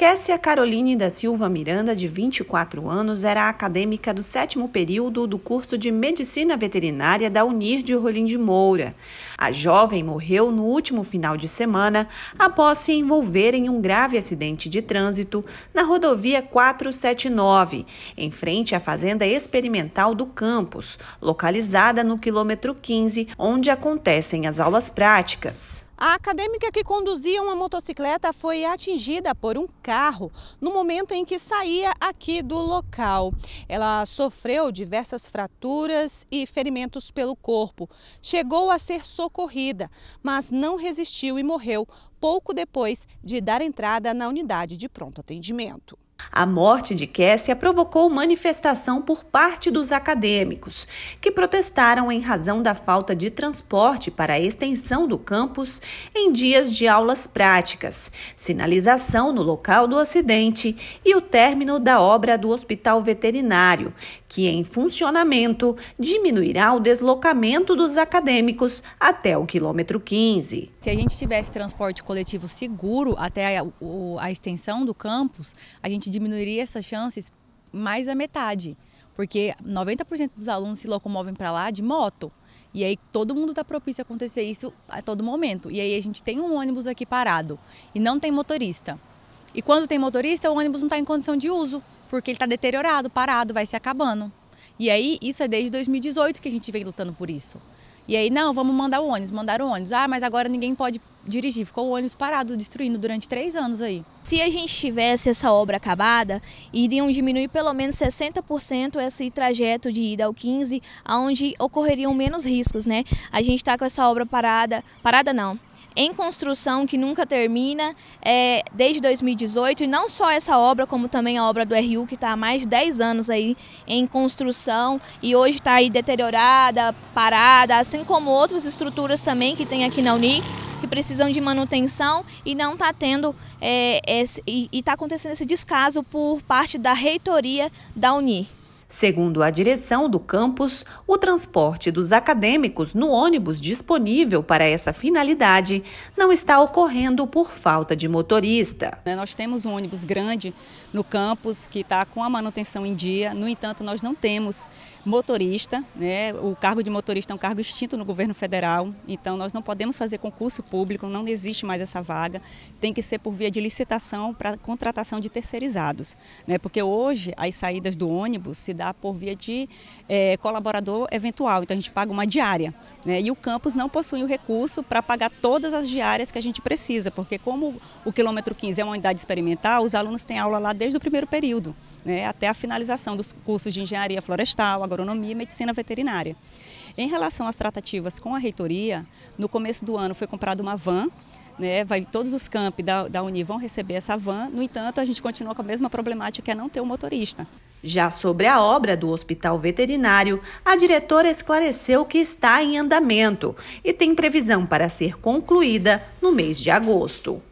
Kessia Caroline da Silva Miranda, de 24 anos, era acadêmica do sétimo período do curso de Medicina Veterinária da Unir de Rolim de Moura. A jovem morreu no último final de semana após se envolver em um grave acidente de trânsito na rodovia 479, em frente à Fazenda Experimental do Campus, localizada no quilômetro 15, onde acontecem as aulas práticas. A acadêmica que conduzia uma motocicleta foi atingida por um carro no momento em que saía aqui do local. Ela sofreu diversas fraturas e ferimentos pelo corpo. Chegou a ser socorrida, mas não resistiu e morreu pouco depois de dar entrada na unidade de pronto atendimento. A morte de Kessia provocou manifestação por parte dos acadêmicos, que protestaram em razão da falta de transporte para a extensão do campus em dias de aulas práticas, sinalização no local do acidente e o término da obra do hospital veterinário, que em funcionamento diminuirá o deslocamento dos acadêmicos até o quilômetro 15. Se a gente tivesse transporte coletivo seguro até a, a extensão do campus, a gente diminuiria essas chances mais a metade, porque 90% dos alunos se locomovem para lá de moto. E aí todo mundo está propício a acontecer isso a todo momento. E aí a gente tem um ônibus aqui parado e não tem motorista. E quando tem motorista, o ônibus não está em condição de uso, porque ele está deteriorado, parado, vai se acabando. E aí isso é desde 2018 que a gente vem lutando por isso. E aí, não, vamos mandar o ônibus, mandaram o ônibus. Ah, mas agora ninguém pode dirigir, ficou o ônibus parado, destruindo durante três anos aí. Se a gente tivesse essa obra acabada, iriam diminuir pelo menos 60% esse trajeto de ida ao 15, onde ocorreriam menos riscos, né? A gente está com essa obra parada, parada não, em construção que nunca termina é, desde 2018 e não só essa obra como também a obra do RU que está há mais de 10 anos aí em construção e hoje está aí deteriorada, parada, assim como outras estruturas também que tem aqui na Uni que precisam de manutenção e não está tendo é, esse, e está acontecendo esse descaso por parte da reitoria da Uni. Segundo a direção do campus, o transporte dos acadêmicos no ônibus disponível para essa finalidade não está ocorrendo por falta de motorista. Né, nós temos um ônibus grande no campus que está com a manutenção em dia, no entanto, nós não temos motorista. Né? O cargo de motorista é um cargo extinto no governo federal, então nós não podemos fazer concurso público, não existe mais essa vaga, tem que ser por via de licitação para contratação de terceirizados. Né? Porque hoje as saídas do ônibus se por via de é, colaborador eventual, então a gente paga uma diária. Né? E o campus não possui o recurso para pagar todas as diárias que a gente precisa, porque como o quilômetro 15 é uma unidade experimental, os alunos têm aula lá desde o primeiro período, né? até a finalização dos cursos de engenharia florestal, agronomia e medicina veterinária. Em relação às tratativas com a reitoria, no começo do ano foi comprada uma van né, vai, todos os campi da, da Uni vão receber essa van, no entanto, a gente continua com a mesma problemática que é não ter o um motorista. Já sobre a obra do hospital veterinário, a diretora esclareceu que está em andamento e tem previsão para ser concluída no mês de agosto.